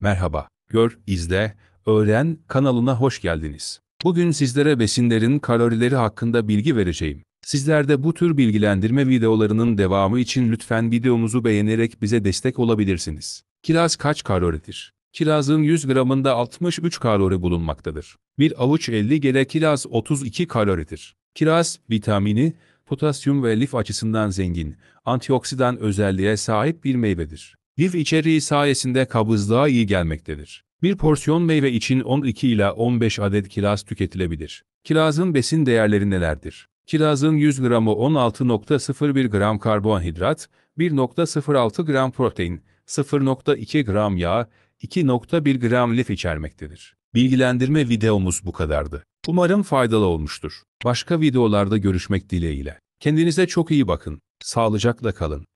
Merhaba, gör, izle, öğren kanalına hoş geldiniz. Bugün sizlere besinlerin kalorileri hakkında bilgi vereceğim. Sizler de bu tür bilgilendirme videolarının devamı için lütfen videomuzu beğenerek bize destek olabilirsiniz. Kiraz kaç kaloridir? Kirazın 100 gramında 63 kalori bulunmaktadır. Bir avuç 50 gele kiraz 32 kaloridir. Kiraz, vitamini, potasyum ve lif açısından zengin, antioksidan özelliğe sahip bir meyvedir. Lif içeriği sayesinde kabızlığa iyi gelmektedir. Bir porsiyon meyve için 12 ila 15 adet kiraz tüketilebilir. Kirazın besin değerleri nelerdir? Kirazın 100 gramı 16.01 gram karbonhidrat, 1.06 gram protein, 0.2 gram yağ, 2.1 gram lif içermektedir. Bilgilendirme videomuz bu kadardı. Umarım faydalı olmuştur. Başka videolarda görüşmek dileğiyle. Kendinize çok iyi bakın. Sağlıcakla kalın.